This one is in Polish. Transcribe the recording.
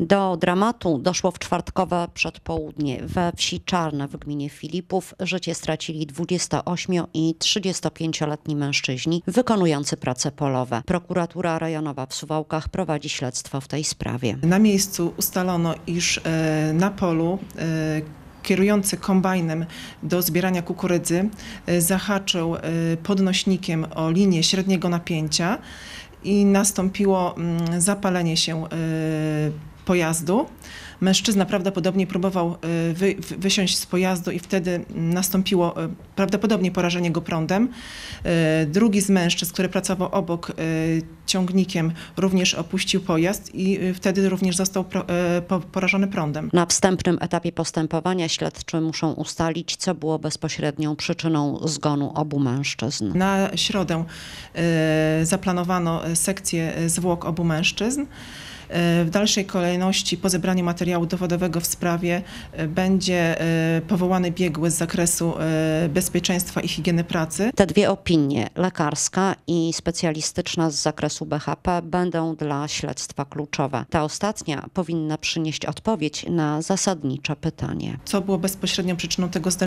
Do dramatu doszło w czwartkowe przedpołudnie we wsi Czarne w gminie Filipów. Życie stracili 28- i 35-letni mężczyźni wykonujący prace polowe. Prokuratura rejonowa w Suwałkach prowadzi śledztwo w tej sprawie. Na miejscu ustalono, iż e, na polu e, kierujący kombajnem do zbierania kukurydzy e, zahaczył podnośnikiem o linię średniego napięcia i nastąpiło mm, zapalenie się pojazdu. Mężczyzna prawdopodobnie próbował y, wy, wysiąść z pojazdu i wtedy nastąpiło y, prawdopodobnie porażenie go prądem. Y, drugi z mężczyzn, który pracował obok ciągnikiem, również opuścił pojazd i wtedy również został porażony prądem. Na wstępnym etapie postępowania śledczy muszą ustalić, co było bezpośrednią przyczyną zgonu obu mężczyzn. Na środę zaplanowano sekcję zwłok obu mężczyzn. E, w dalszej kolejności po zebraniu materiału dowodowego w sprawie e, będzie e, powołany biegły z zakresu bezpieczeństwa i higieny pracy. Te dwie opinie, lekarska i specjalistyczna z zakresu BHP, będą dla śledztwa kluczowe. Ta ostatnia powinna przynieść odpowiedź na zasadnicze pytanie. Co było bezpośrednią przyczyną tego zdarzenia?